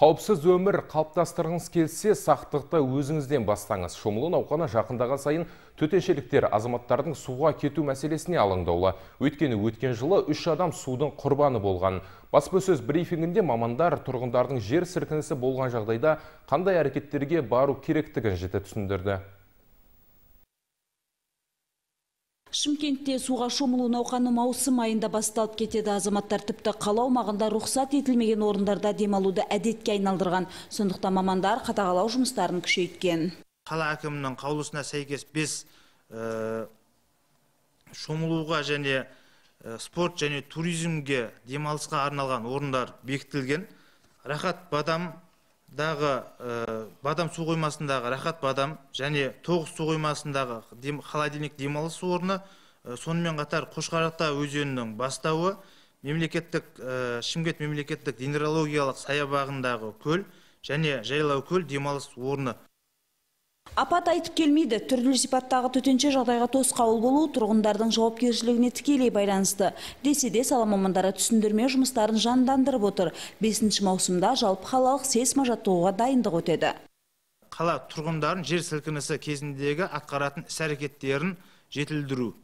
Қауіпсіз өмір қалыптастырғыңыз келсе, сақтықты өзіңізден бастаңыз. Шомылу науқаны жақындаған сайын төтеншеліктер азаматтардың суға кету мәселесіне алаңдаулы. Өйткені өткен жылы үш адам судың құрбаны болған. Баспасөз брифингінде мамандар тұрғындардың жер сілкінісі болған жағдайда қандай әрекеттерге бару керектігін жіті түсіндірді. Шымкентте суға шомылу науқаны маусым айында басталып кетеді. Азаматтар тіпті қала аумағында рұқсат етілмеген орындарда демалуды әдетке айналдырған. Сондықтан мамандар қатағалау жұмыстарын күшейткен. Қала әкімінің қаулысына сәйкес біз э, шомылуға және э, спорт және туризмге демалысқа арналған орындар бекітілген. Рахат бадам дағы э, бадам су қоймасындағы рахат бадам және тоғыз су қоймасындағы дем, холодильник демалыс орны э, сонымен қатар қошқарата өзенінің бастауы мемлекеттік ә, шымкент мемлекеттік дендрологиялық саябағындағы көл және жайлау көл демалыс орны апат айтып келмейді түрлі сипаттағы төтенше жағдайға тосқауыл болу тұрғындардың жауапкершілігіне тікелей байланысты десе де сала түсіндірме жұмыстарын жандандырып отыр бесінші маусымда жалпы қалалық сес жаттығуға дайындық өтеді қала тұрғындарын жер сілкінісі кезіндегі атқаратын іс әрекеттерін жетілдіру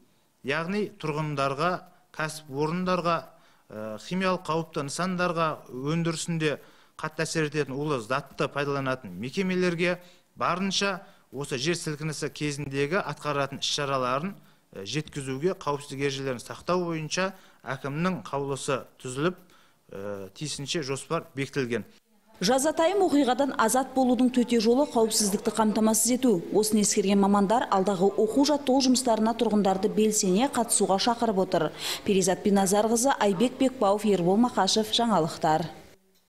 яғни тұрғындарға кәсіпорындарға э, химиялық қауіпті нысандарға өндірісінде қатты әсер ететін улы затты пайдаланатын мекемелерге барынша осы жер сілкінісі кезіндегі атқаратын іс шараларын жеткізуге қауіпсіздік ережелерін сақтау бойынша әкімнің қаулысы түзіліп ә, тиісінше жоспар бекітілген жазатайым оқиғадан азат болудың төте жолы қауіпсіздікті қамтамасыз ету осыны ескерген мамандар алдағы оқу жаттығу жұмыстарына тұрғындарды белсене қатысуға шақырып отыр перизат биназарқызы айбек бекбауов ербол мақашев жаңалықтар